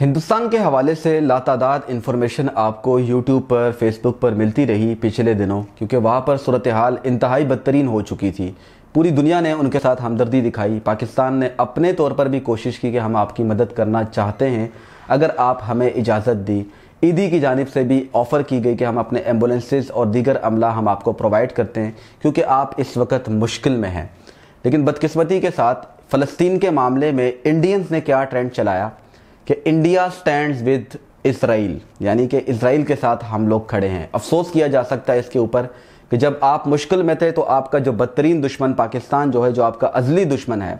हिंदुस्तान के हवाले से लातादाद इन्फॉर्मेशन आपको यूट्यूब पर फेसबुक पर मिलती रही पिछले दिनों क्योंकि वहाँ पर सूरत हाल इंतहाई बदतरीन हो चुकी थी पूरी दुनिया ने उनके साथ हमदर्दी दिखाई पाकिस्तान ने अपने तौर पर भी कोशिश की कि हम आपकी मदद करना चाहते हैं अगर आप हमें इजाज़त दी ईदी की जानब से भी ऑफ़र की गई कि हम अपने एम्बुलेंसेज और दीगर अमला हम आपको प्रोवाइड करते हैं क्योंकि आप इस वक्त मुश्किल में हैं लेकिन बदकस्मती के साथ फ़लस्तीन के मामले में इंडियंस ने क्या ट्रेंड चलाया कि इंडिया स्टैंड्स विद इसराइल यानी कि इसराइल के साथ हम लोग खड़े हैं अफसोस किया जा सकता है इसके ऊपर कि जब आप मुश्किल में थे तो आपका जो बदतरीन दुश्मन पाकिस्तान जो है जो आपका अजली दुश्मन है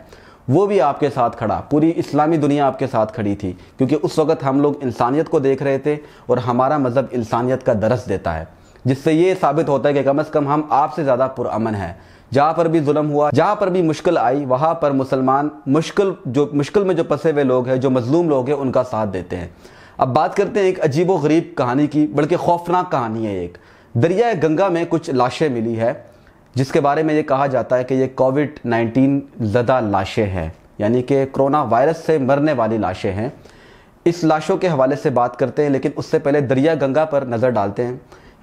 वो भी आपके साथ खड़ा पूरी इस्लामी दुनिया आपके साथ खड़ी थी क्योंकि उस वक़्त हम लोग इंसानियत को देख रहे थे और हमारा मज़हब इंसानियत का दरस देता है जिससे ये साबित होता है कि कम अज़ कम हम आपसे ज़्यादा पुरअमन है जहाँ पर भी जुलम हुआ जहाँ पर भी मुश्किल आई वहाँ पर मुसलमान मुश्किल जो मुश्किल में जो फंसे हुए लोग हैं जो मजलूम लोग हैं उनका साथ देते हैं अब बात करते हैं एक अजीब व गरीब कहानी की बल्कि खौफनाक कहानी है एक दरिया गंगा में कुछ लाशें मिली है जिसके बारे में ये कहा जाता है कि ये कोविड नाइन्टीन ज़दा लाशें हैं यानी कि कोरोना वायरस से मरने वाली लाशें हैं इस लाशों के हवाले से बात करते हैं लेकिन उससे पहले दरिया गंगा पर नज़र डालते हैं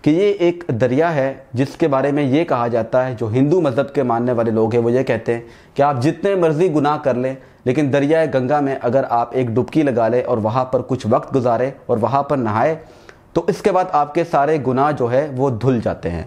कि ये एक दरिया है जिसके बारे में ये कहा जाता है जो हिंदू मज़हब के मानने वाले लोग हैं वो ये कहते हैं कि आप जितने मर्ज़ी गुनाह कर लें लेकिन दरिया गंगा में अगर आप एक डुबकी लगा लें और वहाँ पर कुछ वक्त गुजारें और वहाँ पर नहाए तो इसके बाद आपके सारे गुनाह जो है वो धुल जाते हैं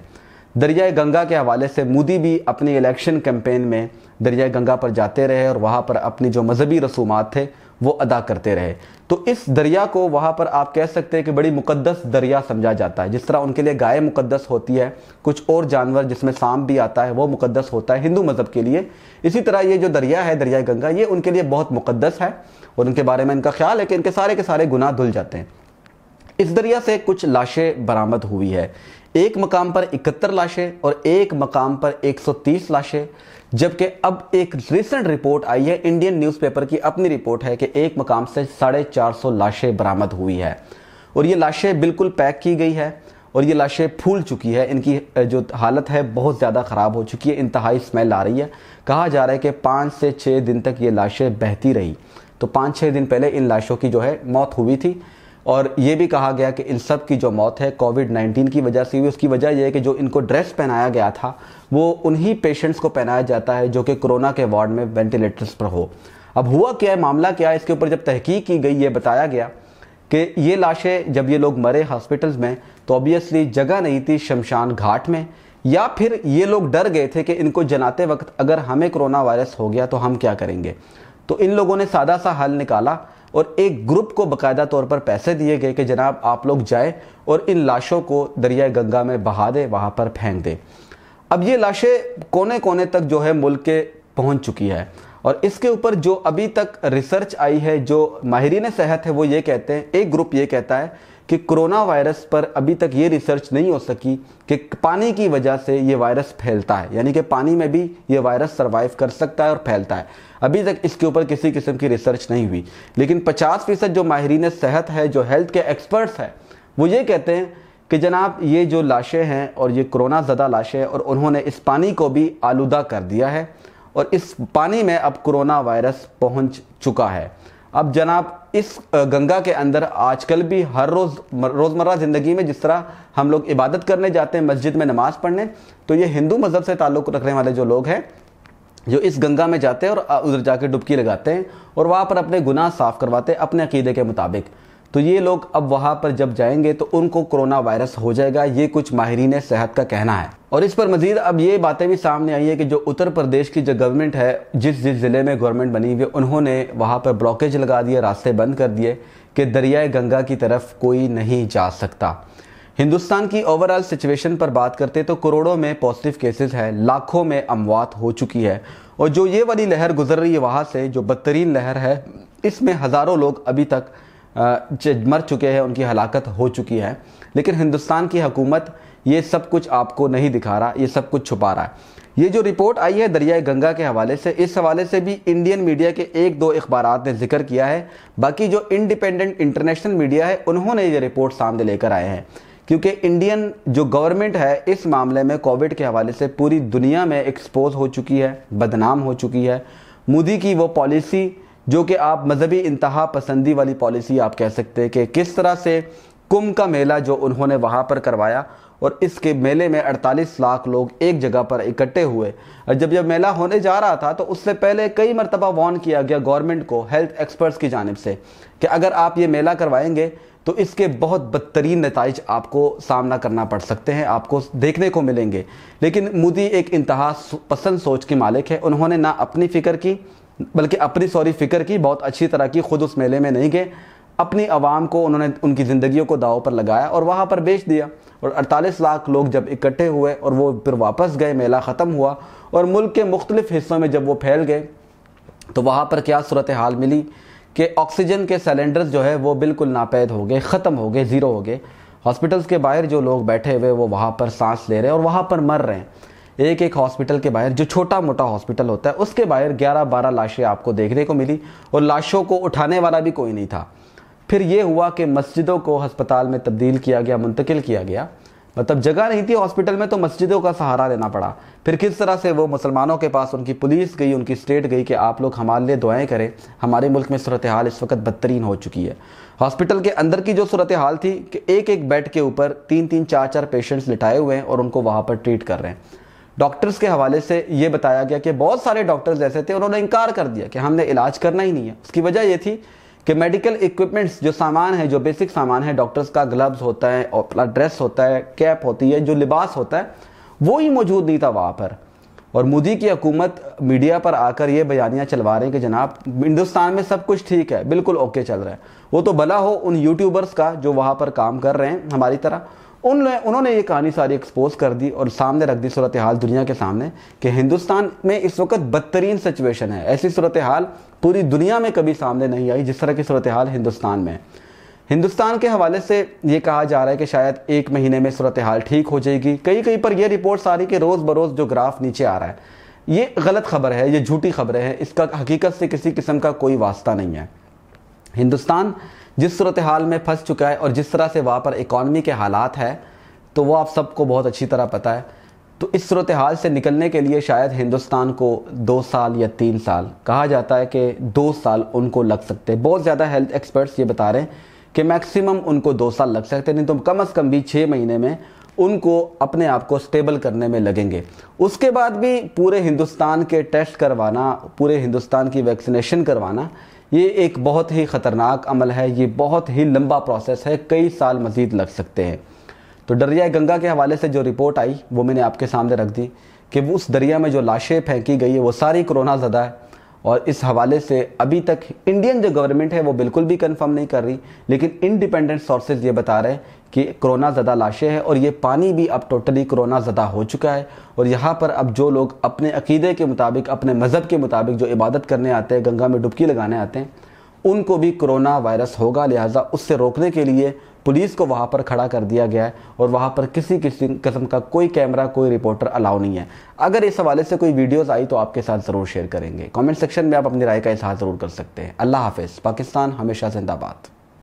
दरिया गंगा के हवाले से मोदी भी अपनी इलेक्शन कैंपेन में दरिया गंगा पर जाते रहे और वहाँ पर अपनी जो मजहबी रसूमात थे वो अदा करते रहे तो इस दरिया को वहाँ पर आप कह सकते हैं कि बड़ी मुकद्दस दरिया समझा जाता है जिस तरह उनके लिए गाय मुकद्दस होती है कुछ और जानवर जिसमें सांप भी आता है वो मुकद्दस होता है हिंदू मज़हब के लिए इसी तरह ये जो दरिया है दरिया गंगा ये उनके लिए बहुत मुकद्दस है और उनके बारे में इनका ख्याल है कि इनके सारे के सारे गुनाह धुल जाते हैं इस दरिया से कुछ लाशें बरामद हुई है एक मकाम पर 71 लाशें और एक मकाम पर 130 लाशें जबकि अब एक रिसेंट रिपोर्ट आई है इंडियन न्यूज़पेपर की अपनी रिपोर्ट है कि एक मकाम से साढ़े चार सौ लाशें बरामद हुई है और ये लाशें बिल्कुल पैक की गई है और ये लाशें फूल चुकी है इनकी जो हालत है बहुत ज़्यादा ख़राब हो चुकी है इंतहाई स्मेल आ रही है कहा जा रहा है कि पाँच से छः दिन तक ये लाशें बहती रही तो पाँच छः दिन पहले इन लाशों की जो है मौत हुई थी और ये भी कहा गया कि इन सब की जो मौत है कोविड 19 की वजह से हुई उसकी वजह यह है कि जो इनको ड्रेस पहनाया गया था वो उन्हीं पेशेंट्स को पहनाया जाता है जो कि कोरोना के वार्ड में वेंटिलेटर्स पर हो अब हुआ क्या है मामला क्या है इसके ऊपर जब तहकीक की गई ये बताया गया कि ये लाशें जब ये लोग मरे हॉस्पिटल्स में तो ऑब्वियसली जगह नहीं थी शमशान घाट में या फिर ये लोग डर गए थे कि इनको जनाते वक्त अगर हमें कोरोना वायरस हो गया तो हम क्या करेंगे तो इन लोगों ने सादा सा हल निकाला और एक ग्रुप को बकायदा तौर पर पैसे दिए गए कि जनाब आप लोग जाए और इन लाशों को दरिया गंगा में बहा दे वहाँ पर फेंक दे अब ये लाशें कोने कोने तक जो है मुल्क के पहुँच चुकी है और इसके ऊपर जो अभी तक रिसर्च आई है जो माहरीन सेहत है वो ये कहते हैं एक ग्रुप ये कहता है कि कोरोना वायरस पर अभी तक ये रिसर्च नहीं हो सकी कि पानी की वजह से ये वायरस फैलता है यानी कि पानी में भी ये वायरस सर्वाइव कर सकता है और फैलता है अभी तक इसके ऊपर किसी किस्म की रिसर्च नहीं हुई लेकिन पचास फीसद जो माहरीन सेहत है जो हेल्थ के एक्सपर्ट्स हैं वो ये कहते हैं कि जनाब ये जो लाशें हैं और ये कोरोना ज़्यादा लाशें हैं और उन्होंने इस पानी को भी आलूदा कर दिया है और इस पानी में अब कोरोना वायरस पहुँच चुका है अब जनाब इस गंगा के अंदर आजकल भी हर रोज़ रोज़मर्रा ज़िंदगी में जिस तरह हम लोग इबादत करने जाते हैं मस्जिद में नमाज़ पढ़ने तो ये हिंदू मज़हब से ताल्लुक़ रखने वाले जो लोग हैं जो इस गंगा में जाते हैं और उधर जाके डुबकी लगाते हैं और वहाँ पर अपने गुनाह साफ़ करवाते हैं अपने अकीदे के मुताबिक तो ये लोग अब वहाँ पर जब जाएंगे तो उनको कोरोना वायरस हो जाएगा ये कुछ माहरीन सेहत का कहना है और इस पर मजीद अब ये बातें भी सामने आई है कि जो उत्तर प्रदेश की जो गवर्नमेंट है जिस जिस ज़िले में गवर्नमेंट बनी हुई है उन्होंने वहाँ पर ब्लॉकेज लगा दिए रास्ते बंद कर दिए कि दरियाए गंगा की तरफ कोई नहीं जा सकता हिंदुस्तान की ओवरऑल सिचुएशन पर बात करते तो करोड़ों में पॉजिटिव केसेस हैं लाखों में अमवात हो चुकी है और जो ये वाली लहर गुजर रही है वहाँ से जो बदतरीन लहर है इसमें हज़ारों लोग अभी तक मर चुके हैं उनकी हलाकत हो चुकी है लेकिन हिंदुस्तान की हुकूमत ये सब कुछ आपको नहीं दिखा रहा ये सब कुछ छुपा रहा है ये जो रिपोर्ट आई है दरियाए गंगा के हवाले से इस हवाले से भी इंडियन मीडिया के एक दो अखबार ने जिक्र किया है बाकी जो इंडिपेंडेंट इंटरनेशनल मीडिया है उन्होंने ये रिपोर्ट सामने लेकर आए हैं क्योंकि इंडियन जो गवर्नमेंट है इस मामले में कोविड के हवाले से पूरी दुनिया में एक्सपोज हो चुकी है बदनाम हो चुकी है मोदी की वो पॉलिसी जो कि आप मजहबी इंतहा पसंदी वाली पॉलिसी आप कह सकते हैं कि किस तरह से कुंभ का मेला जो उन्होंने वहाँ पर करवाया और इसके मेले में 48 लाख लोग एक जगह पर इकट्ठे हुए और जब यह मेला होने जा रहा था तो उससे पहले कई मरतबा वॉर्न किया गया गवर्नमेंट को हेल्थ एक्सपर्ट्स की जानब से कि अगर आप ये मेला करवाएंगे तो इसके बहुत बदतरीन नतज आपको सामना करना पड़ सकते हैं आपको देखने को मिलेंगे लेकिन मोदी एक इंतहा पसंद सोच के मालिक है उन्होंने ना अपनी फ़िक्र की बल्कि अपनी सॉरी फ़िक्र की बहुत अच्छी तरह की खुद उस मेले में नहीं गए अपनी आवाम को उन्होंने उनकी ज़िंदगियों को दाव पर लगाया और वहाँ पर बेच दिया और 48 लाख लोग जब इकट्ठे हुए और वो फिर वापस गए मेला ख़त्म हुआ और मुल्क के मुख्तलिफ़ हिस्सों में जब वो फैल गए तो वहाँ पर क्या सूरत हाल मिली कि ऑक्सीजन के सिलेंडर्स जो है वो बिल्कुल नापैद हो गए ख़त्म हो गए ज़ीरो हो गए हॉस्पिटल्स के बाहर जो लोग बैठे हुए वो वहाँ पर सांस ले रहे हैं और वहाँ पर मर रहे हैं एक एक हॉस्पिटल के बाहर जो छोटा मोटा हॉस्पिटल होता है उसके बाहर ग्यारह बारह लाशें आपको देखने को मिली और लाशों को उठाने वाला भी कोई नहीं था फिर ये हुआ कि मस्जिदों को हस्पताल में तब्दील किया गया मुंतकिल किया गया मतलब जगह नहीं थी हॉस्पिटल में तो मस्जिदों का सहारा लेना पड़ा फिर किस तरह से वो मुसलमानों के पास उनकी पुलिस गई उनकी स्टेट गई कि आप लोग हमारे लिए दुआएं करें हमारे मुल्क में सूरत हाल इस वक्त बदतरीन हो चुकी है हॉस्पिटल के अंदर की जो सूरत हाल थी कि एक एक बेड के ऊपर तीन तीन चार चार पेशेंट्स लिटाए हुए हैं और उनको वहाँ पर ट्रीट कर रहे हैं डॉक्टर्स के हवाले से ये बताया गया कि बहुत सारे डॉक्टर्स ऐसे थे उन्होंने इनकार कर दिया कि हमने इलाज करना ही नहीं है उसकी वजह ये थी कि मेडिकल इक्विपमेंट्स जो सामान है जो बेसिक सामान है डॉक्टर्स का ग्लव्स होता है और ड्रेस होता है कैप होती है जो लिबास होता है वो ही मौजूद नहीं था वहाँ पर और मोदी की हकूमत मीडिया पर आकर ये बयानियाँ चलवा रहे हैं कि जनाब हिंदुस्तान में सब कुछ ठीक है बिल्कुल ओके चल रहा है वो तो भला हो उन यूट्यूबर्स का जो वहाँ पर काम कर रहे हैं हमारी तरह उन्होंने उन्होंने ये कहानी सारी एक्सपोज कर दी और सामने रख दी सूरत हाल दुनिया के सामने कि हिंदुस्तान में इस वक्त बदतरीन सिचुएशन है ऐसी सूरत हाल पूरी दुनिया में कभी सामने नहीं आई जिस तरह की सूरत हाल हिंदुस्तान में हिंदुस्तान के हवाले से ये कहा जा रहा है कि शायद एक महीने में सूरत हाल ठीक हो जाएगी कई कई पर यह रिपोर्ट रही कि रोज़ बरोज़ जो ग्राफ नीचे आ रहा है ये गलत खबर है ये झूठी खबरें हैं इसका हकीकत से किसी किस्म का कोई वास्ता नहीं है हिंदुस्तान जिस सूरत हाल में फंस चुका है और जिस तरह से वहाँ पर इकॉनमी के हालात है तो वो आप सबको बहुत अच्छी तरह पता है तो इस सूरत हाल से निकलने के लिए शायद हिंदुस्तान को दो साल या तीन साल कहा जाता है कि दो साल उनको लग सकते हैं बहुत ज़्यादा हेल्थ एक्सपर्ट्स ये बता रहे हैं कि मैक्सिमम उनको दो साल लग सकते नहीं तो कम अज़ कम भी छः महीने में उनको अपने आप को स्टेबल करने में लगेंगे उसके बाद भी पूरे हिंदुस्तान के टेस्ट करवाना पूरे हिंदुस्तान की वैक्सीनेशन करवाना ये एक बहुत ही ख़तरनाक अमल है ये बहुत ही लंबा प्रोसेस है कई साल मज़ीद लग सकते हैं तो दरिया गंगा के हवाले से जो रिपोर्ट आई वो मैंने आपके सामने रख दी कि उस दरिया में जो लाशें फेंकी गई है वो सारी कोरोना ज़दा है और इस हवाले से अभी तक इंडियन जो गवर्नमेंट है वो बिल्कुल भी कंफर्म नहीं कर रही लेकिन इंडिपेंडेंट सोर्सेज ये बता रहे हैं कि कोरोना ज़्यादा लाशें हैं और ये पानी भी अब टोटली कोरोना ज़्यादा हो चुका है और यहाँ पर अब जो लोग अपने अकीदे के मुताबिक अपने मज़हब के मुताबिक जो इबादत करने आते हैं गंगा में डुबकी लगाने आते हैं उनको भी कोरोना वायरस होगा लिहाजा उससे रोकने के लिए पुलिस को वहाँ पर खड़ा कर दिया गया है और वहाँ पर किसी किसी किस्म का कोई कैमरा कोई रिपोर्टर अलाउ नहीं है अगर इस हवाले से कोई वीडियोस आई तो आपके साथ ज़रूर शेयर करेंगे कमेंट सेक्शन में आप अपनी राय का इजहार ज़रूर कर सकते हैं अल्लाह हाफिज़ पाकिस्तान हमेशा जिंदाबाद